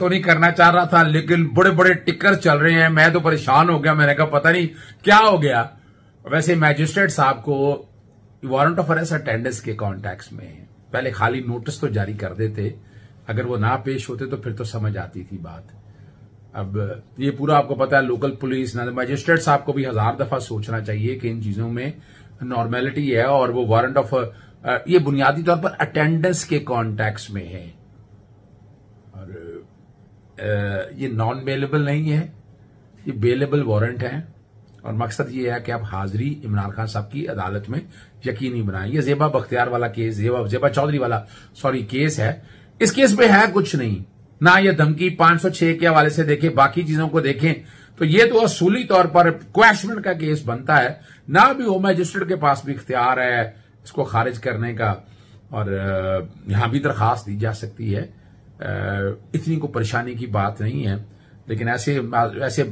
तो नहीं करना चाह रहा था लेकिन बड़े बड़े टिकर चल रहे हैं मैं तो परेशान हो गया मैंने कहा पता नहीं क्या हो गया वैसे मैजिस्ट्रेट साहब को वारंट ऑफ अरेस्ट अटेंडेंस के कॉन्टेक्ट में पहले खाली नोटिस तो जारी कर देते अगर वो ना पेश होते तो फिर तो समझ आती थी बात अब ये पूरा आपको पता है लोकल पुलिस ना तो मैजिस्ट्रेट साहब को भी हजार दफा सोचना चाहिए कि इन चीजों में नॉर्मेलिटी है और वो वारंट ऑफ ये बुनियादी तौर पर अटेंडेंस के कॉन्टेक्ट में है और ये नॉन बेलेबल नहीं है ये बेलेबल वारंट है और मकसद ये है कि आप हाजिरी इमरान खान साहब की अदालत में यकीनी बनाएं ये जेबा बख्तियार वाला केस जेबा जेबा चौधरी वाला सॉरी केस है इस केस में है कुछ नहीं ना ये धमकी 506 के हवाले से देखें बाकी चीजों को देखें तो ये तो असूली तौर पर क्वेश्चन का केस बनता है ना भी हो मजिस्ट्रेट के पास भी इख्तियार है इसको खारिज करने का और यहां भी दरखास्त दी जा सकती है इतनी को परेशानी की बात नहीं है लेकिन ऐसे ऐसे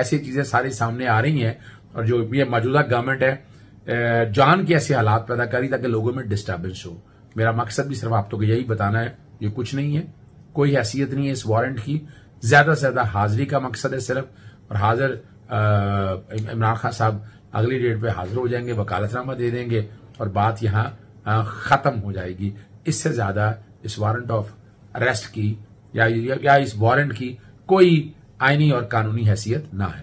ऐसी चीजें सारी सामने आ रही हैं और जो ये मौजूदा गवर्नमेंट है जान के ऐसे हालात पैदा करी ताकि लोगों में डिस्टर्बेंस हो मेरा मकसद भी सिर्फ आप तो यही बताना है ये कुछ नहीं है कोई हैसियत नहीं है इस वारंट की ज्यादा से ज्यादा हाजिरी का मकसद है सिर्फ और हाजिर इमरान खान साहब अगली डेट पे हाजिर हो जाएंगे वकालतनामा दे देंगे और बात यहां खत्म हो जाएगी इससे ज्यादा इस वारंट ऑफ अरेस्ट की या, या, इस वारंट की कोई आईनी और कानूनी हैसियत ना है